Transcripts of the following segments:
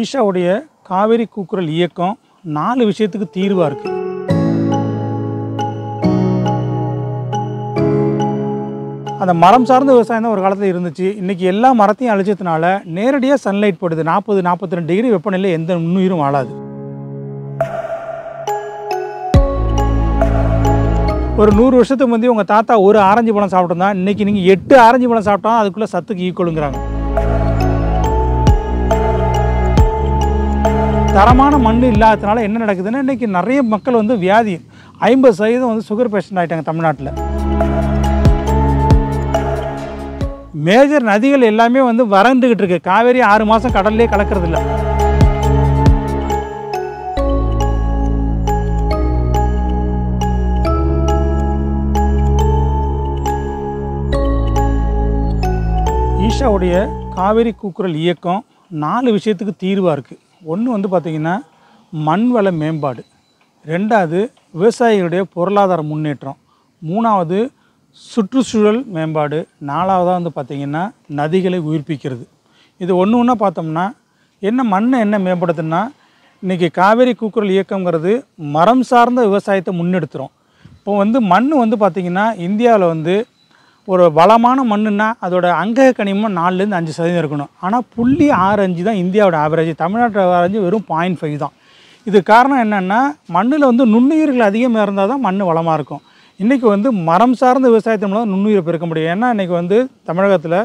ஈஷாவுடைய காவேரி கூக்குரல் இயக்கம் நாலு விஷயத்துக்கு தீர்வாக இருக்குது அந்த மரம் சார்ந்த விவசாயம் தான் ஒரு காலத்தில் இருந்துச்சு இன்றைக்கி எல்லா மரத்தையும் அழிச்சதுனால நேரடியாக சன்லைட் போடுது நாற்பது நாற்பத்தி ரெண்டு டிகிரி வெப்பநிலை எந்த நுண்ணுயிரும் ஆளாது ஒரு நூறு வருஷத்துக்கு முந்தைய உங்கள் தாத்தா ஒரு ஆரஞ்சு பழம் சாப்பிட்டுருந்தா இன்றைக்கி நீங்கள் எட்டு ஆரஞ்சு பழம் சாப்பிட்டா அதுக்குள்ளே சத்துக்கு ஈக்குவலுங்கிறாங்க தரமான மண் இல்லாததுனால என்ன நடக்குதுன்னா இன்றைக்கி நிறைய மக்கள் வந்து வியாதி ஐம்பது சதவீதம் வந்து சுகர் பேஷண்ட் ஆகிட்டாங்க தமிழ்நாட்டில் மேஜர் நதிகள் எல்லாமே வந்து வறந்துக்கிட்டு இருக்கு காவேரி ஆறு மாதம் கடல்லே கலக்கிறது இல்லை ஈஷாவுடைய காவேரி கூக்குரல் இயக்கம் நாலு விஷயத்துக்கு தீர்வாக இருக்குது ஒன்று வந்து பார்த்திங்கன்னா மண் மேம்பாடு ரெண்டாவது விவசாயிகளுடைய பொருளாதார முன்னேற்றம் மூணாவது சுற்றுச்சூழல் மேம்பாடு நாலாவதாக வந்து பார்த்திங்கன்னா நதிகளை உயிர்ப்பிக்கிறது இது ஒன்று ஒன்றா பார்த்தோம்னா என்ன மண்ணை என்ன மேம்படுத்துன்னா இன்றைக்கி காவேரி கூக்குரல் இயக்கங்கிறது மரம் சார்ந்த விவசாயத்தை முன்னெடுத்துகிறோம் இப்போ வந்து மண் வந்து பார்த்திங்கன்னா இந்தியாவில் வந்து ஒரு வளமான மண்ணுன்னா அதோட அங்க கனிமம் நாலுலேருந்து அஞ்சு சதவீதம் இருக்கணும் ஆனால் புள்ளி ஆறு அஞ்சு தான் இந்தியாவோட ஆவரேஜ் தமிழ்நாட்டோட ஆவரேஜ் வெறும் பாயிண்ட் ஃபைவ் தான் இது காரணம் என்னென்னா மண்ணில் வந்து நுண்ணுயிர்கள் அதிகமாக இருந்தால் தான் மண் வளமாக இருக்கும் இன்றைக்கி வந்து மரம் சார்ந்த விவசாயத்தின் மூலம் நுண்ணுயிர் பெருக்க முடியும் ஏன்னா இன்றைக்கி வந்து தமிழகத்தில்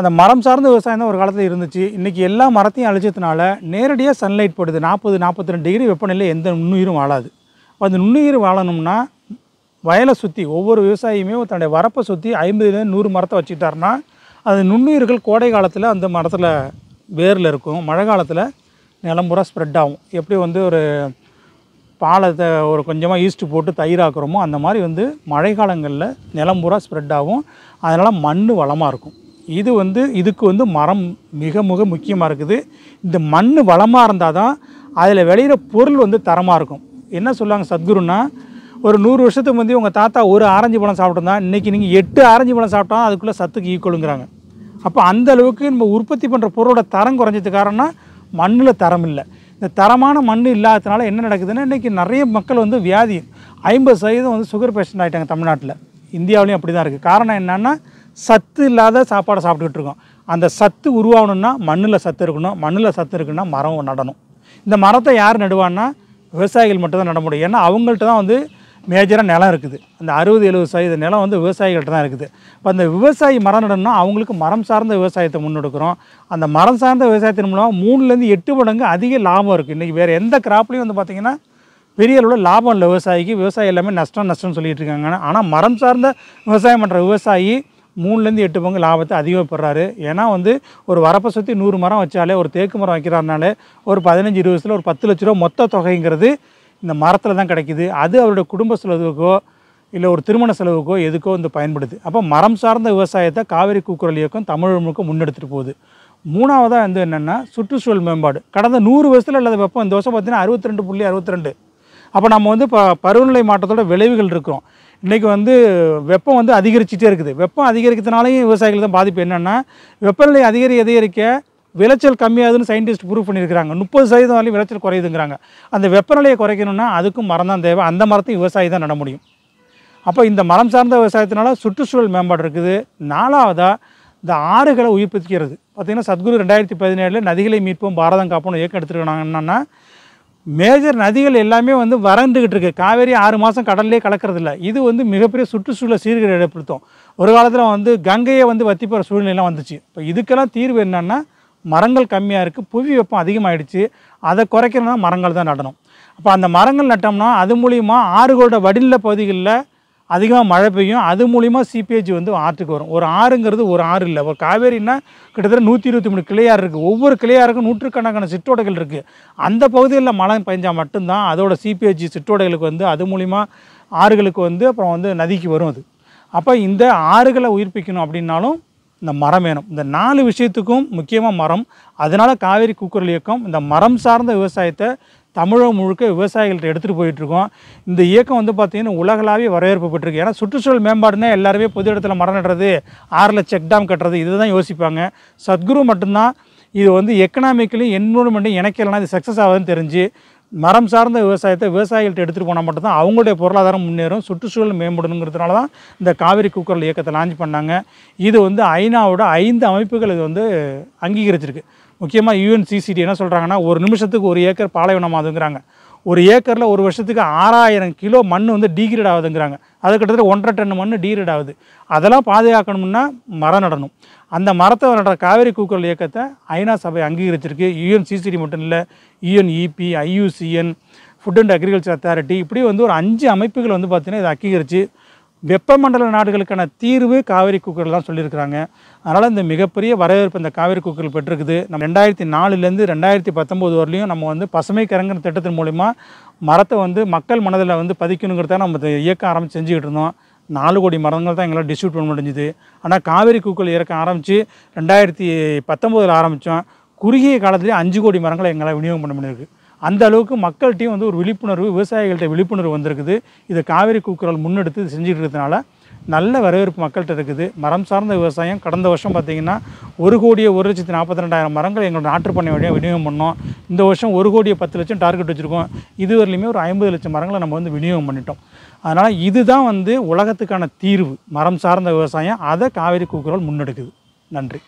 அந்த மரம் சார்ந்த விவசாயம் தான் ஒரு காலத்தில் இருந்துச்சு இன்றைக்கி எல்லா மரத்தையும் அழிச்சதுனால நேரடியாக சன்லைட் போடுது நாற்பது நாற்பத்தி ரெண்டு டிகிரி வெப்பநிலை எந்த நுண்ணுயிரும் வாழாது அந்த நுண்ணுயிர் வாழணும்னா வயலை சுற்றி ஒவ்வொரு விவசாயியுமே தன்னுடைய வரப்பை சுற்றி ஐம்பதுலேருந்து நூறு மரத்தை வச்சுக்கிட்டாருன்னா அது நுண்ணுயிர்கள் கோடை காலத்தில் அந்த மரத்தில் வேரில் இருக்கும் மழை காலத்தில் நிலம்புறா ஸ்ப்ரெட் ஆகும் எப்படி வந்து ஒரு பாலத்தை ஒரு கொஞ்சமாக ஈஸ்ட்டு போட்டு தயிராக்குறோமோ அந்த மாதிரி வந்து மழை காலங்களில் நிலம்புறா ஸ்ப்ரெட் ஆகும் அதனால் மண் வளமாக இருக்கும் இது வந்து இதுக்கு வந்து மரம் மிக மிக முக்கியமாக இருக்குது இந்த மண் வளமாக இருந்தால் தான் அதில் விளையிற பொருள் வந்து தரமாக இருக்கும் என்ன சொல்லுவாங்க சத்குருன்னா ஒரு நூறு வருஷத்துக்கு முந்தைய உங்கள் தாத்தா ஒரு ஆரஞ்சு பழம் சாப்பிட்டோம்னா இன்றைக்கி நீங்கள் எட்டு ஆரஞ்சு பழம் சாப்பிட்டோம் அதுக்குள்ளே சத்துக்கு ஈக்குவலுங்கிறாங்க அப்போ அந்த அளவுக்கு நம்ம உற்பத்தி பண்ணுற பொருளோட தரம் குறைஞ்சது காரணம்னா மண்ணில் தரம் இல்லை இந்த தரமான மண் இல்லாததுனால என்ன நடக்குதுன்னா இன்றைக்கி நிறைய மக்கள் வந்து வியாதி ஐம்பது சதவீதம் வந்து சுகர் பேஷண்ட் ஆகிட்டாங்க தமிழ்நாட்டில் இந்தியாவிலையும் அப்படி தான் இருக்குது காரணம் என்னென்னா சத்து இல்லாத சாப்பாடை சாப்பிட்டுக்கிட்டு இருக்கோம் அந்த சத்து உருவாகணும்னா மண்ணில் சத்து இருக்கணும் மண்ணில் சத்து இருக்குன்னா மரம் நடணும் இந்த மரத்தை யார் நடுவான்னா விவசாயிகள் மட்டும்தான் நட முடியும் ஏன்னா அவங்கள்ட்ட தான் வந்து மேஜராக நிலம் இருக்குது அந்த அறுபது எழுபது சதவீத நிலம் வந்து விவசாயிகள்கிட்ட தான் இருக்குது இப்போ அந்த விவசாயி மரம் நடணும்னா அவங்களுக்கு மரம் சார்ந்த விவசாயத்தை முன்னெடுக்கிறோம் அந்த மரம் சார்ந்த விவசாயத்தின் மூலமாக மூணுலேருந்து எட்டு மடங்கு அதிக லாபம் இருக்குது இன்றைக்கி வேறு எந்த கிராப்லையும் வந்து பார்த்திங்கன்னா பெரிய அளவில் லாபம் இல்லை விவசாயிக்கு விவசாயம் எல்லாமே நஷ்டம் நஷ்டம்னு சொல்லிட்டு இருக்காங்க ஆனால் மரம் சார்ந்த விவசாயம் பண்ணுற விவசாயி மூணுலேருந்து எட்டு பங்கு லாபத்தை அதிகமாக பெறாரு ஏன்னா வந்து ஒரு வரப்பை சுற்றி நூறு மரம் வச்சாலே ஒரு தேக்கு மரம் வைக்கிறாருனாலே ஒரு பதினஞ்சு இருபதுல ஒரு பத்து லட்ச ரூபா மொத்த தொகைங்கிறது இந்த மரத்தில் தான் கிடைக்கிது அது அவருடைய குடும்ப செலவுக்கோ இல்லை ஒரு திருமண செலவுக்கோ எதுக்கோ வந்து பயன்படுது அப்போ மரம் சார்ந்த விவசாயத்தை காவிரி கூக்குரல் இயக்கம் தமிழ் முழுக்க முன்னெடுத்துட்டு போகுது மூணாவதாக வந்து என்னென்னா சுற்றுச்சூழல் மேம்பாடு கடந்த நூறு வருஷத்தில் இல்லாத வெப்பம் இந்த வருஷம் பார்த்தீங்கன்னா அறுபத்தி ரெண்டு புள்ளி அறுபத்தி ரெண்டு அப்போ நம்ம வந்து இப்போ பருவநிலை மாற்றத்தோட விளைவுகள் இருக்கிறோம் இன்றைக்கி வந்து வெப்பம் வந்து அதிகரிச்சுட்டே இருக்குது வெப்பம் அதிகரிக்கிறதுனாலையும் விவசாயிகள் தான் பாதிப்பு என்னென்னா வெப்பநிலை அதிகரி அதிகரிக்க விளைச்சல் கம்மியாகுதுன்னு சயின்டிஸ்ட் ப்ரூவ் பண்ணியிருக்கிறாங்க முப்பது சதவீதம் வரையும் விளைச்சல் குறையுதுங்கிறாங்க அந்த வெப்பநிலையை குறைக்கணும்னா அதுக்கும் மரம் தான் தேவை அந்த மரத்தையும் விவசாயி தான் நட முடியும் அப்போ இந்த மரம் சார்ந்த விவசாயத்தினால சுற்றுச்சூழல் மேம்பாடு இருக்குது நாலாவதாக இந்த ஆறுகளை உயிர்ப்பிக்கிறது பார்த்திங்கன்னா சத்குரு ரெண்டாயிரத்தி பதினேழில் நதிகளை மீட்போம் பாரதம் காப்போம் இயக்கம் எடுத்துருக்காங்க என்னென்னா மேஜர் நதிகள் எல்லாமே வந்து வறந்துக்கிட்டு இருக்கு காவேரி ஆறு மாதம் கடல்லே கலக்கிறதில்ல இது வந்து மிகப்பெரிய சுற்றுச்சூழல் சீர்கேடு ஏற்படுத்தும் ஒரு காலத்தில் வந்து கங்கையை வந்து போகிற சூழ்நிலைலாம் வந்துச்சு இப்போ இதுக்கெல்லாம் தீர்வு என்னென்னா மரங்கள் கம்மியாக இருக்குது புவி வெப்பம் அதிகமாகிடுச்சு அதை குறைக்கணும்னா மரங்கள் தான் நடணும் அப்போ அந்த மரங்கள் நட்டோம்னா அது மூலிமா ஆறுகளோட வடிநில பகுதிகளில் அதிகமாக மழை பெய்யும் அது மூலிமா சிபிஹெச் வந்து ஆற்றுக்கு வரும் ஒரு ஆறுங்கிறது ஒரு ஆறு இல்லை ஒரு காவேரின்னா கிட்டத்தட்ட நூற்றி இருபத்தி மூணு கிளையாறு இருக்குது ஒவ்வொரு கிளையாருக்கும் நூற்றுக்கணக்கான சிற்றோடைகள் இருக்குது அந்த பகுதிகளில் மழை பெஞ்சால் மட்டும்தான் அதோட சிபிஹெச் சிற்றோடைகளுக்கு வந்து அது மூலிமா ஆறுகளுக்கு வந்து அப்புறம் வந்து நதிக்கு வரும் அது அப்போ இந்த ஆறுகளை உயிர்ப்பிக்கணும் அப்படின்னாலும் இந்த மரம் வேணும் இந்த நாலு விஷயத்துக்கும் முக்கியமாக மரம் அதனால் காவேரி கூக்குரல் இயக்கம் இந்த மரம் சார்ந்த விவசாயத்தை தமிழகம் முழுக்க விவசாயிகள்கிட்ட எடுத்துகிட்டு போயிட்டுருக்கோம் இந்த இயக்கம் வந்து பார்த்திங்கன்னா உலகளாவிய வரவேற்பு பெற்றிருக்கு ஏன்னா சுற்றுச்சூழல் மேம்பாடுனா எல்லாருமே பொது இடத்துல மரம் நடுறது ஆறில் செக் டேம் கட்டுறது இது தான் யோசிப்பாங்க சத்குரு மட்டும்தான் இது வந்து எக்கனாமிக்கலி என்வரன்மெண்ட்டையும் இணைக்கலைன்னா இது சக்ஸஸ் ஆகுதுன்னு தெரிஞ்சு மரம் சார்ந்த விவசாயத்தை விவசாயிகள்ட்ட எடுத்துகிட்டு போனால் மட்டும்தான் அவங்களுடைய பொருளாதாரம் முன்னேறும் சுற்றுச்சூழல் மேம்படணுங்கிறதுனால தான் இந்த காவிரி குக்கரல் இயக்கத்தை லான்ச் பண்ணாங்க இது வந்து ஐநாவோட ஐந்து அமைப்புகள் இது வந்து அங்கீகரிச்சிருக்கு முக்கியமாக யூஎன்சிசிடி என்ன சொல்கிறாங்கன்னா ஒரு நிமிஷத்துக்கு ஒரு ஏக்கர் பாலைவனம் ஆகுதுங்கிறாங்க ஒரு ஏக்கரில் ஒரு வருஷத்துக்கு ஆறாயிரம் கிலோ மண் வந்து டீக்ரேட் ஆகுதுங்கிறாங்க அது கிட்டத்தட்ட ஒன்றரை டன் மண் டீக்ரேட் ஆகுது அதெல்லாம் பாதுகாக்கணும்னா மரம் நடணும் அந்த மரத்தை நடக்கிற காவிரி கூக்குரல் இயக்கத்தை ஐநா சபை அங்கீகரிச்சிருக்கு யூஎன் சிசிடி மட்டும் இல்லை UNEP IUCN food and agriculture authority இப்படி வந்து ஒரு அஞ்சு அமைப்புகள் வந்து பார்த்திங்கன்னா இதை அங்கீகரித்து வெப்பமண்டல நாடுகளுக்கான தீர்வு காவிரி குக்கரில் தான் சொல்லியிருக்கிறாங்க அதனால் இந்த மிகப்பெரிய வரவேற்பு இந்த காவிரி கூக்குரல் பெற்றிருக்குது நம்ம ரெண்டாயிரத்தி நாலுலேருந்து ரெண்டாயிரத்தி பத்தொம்போது வரலையும் நம்ம வந்து பசுமை கரங்கிற திட்டத்தின் மூலிமா மரத்தை வந்து மக்கள் மனதில் வந்து பதிக்கணுங்கிறத நம்ம இயக்க ஆரம்பிச்சு செஞ்சுக்கிட்டு இருந்தோம் நாலு கோடி மரங்கள் தான் எங்களால் டிஸ்ட்ரிபியூட் பண்ண முடிஞ்சுது ஆனால் காவேரி கூக்கள் இறக்க ஆரம்பித்து ரெண்டாயிரத்தி பத்தொம்போதில் ஆரம்பித்தோம் குறுகிய காலத்துலேயே அஞ்சு கோடி மரங்களை எங்களால் விநியோகம் பண்ண முடியிருக்கு அந்த அளவுக்கு மக்கள்கிட்டையும் வந்து ஒரு விழிப்புணர்வு விவசாயிகள்கிட்ட விழிப்புணர்வு வந்திருக்குது இது காவேரி கூக்குரல் முன்னெடுத்து செஞ்சுட்டு இருக்கிறதுனால நல்ல வரவேற்பு மக்கள்கிட்ட இருக்குது மரம் சார்ந்த விவசாயம் கடந்த வருஷம் பார்த்திங்கன்னா ஒரு கோடியே ஒரு லட்சத்து நாற்பத்தி ரெண்டாயிரம் மரங்கள் எங்களோட நாட்டுப்பண்ணை வழியாக விநியோகம் பண்ணோம் இந்த வருஷம் ஒரு கோடியே பத்து லட்சம் டார்கெட் வச்சுருக்கோம் இதுவரையிலுமே ஒரு ஐம்பது லட்சம் மரங்களை நம்ம வந்து விநியோகம் பண்ணிட்டோம் அதனால் இதுதான் வந்து உலகத்துக்கான தீர்வு மரம் சார்ந்த விவசாயம் அதை காவிரி கூக்குரல் முன்னெடுக்குது நன்றி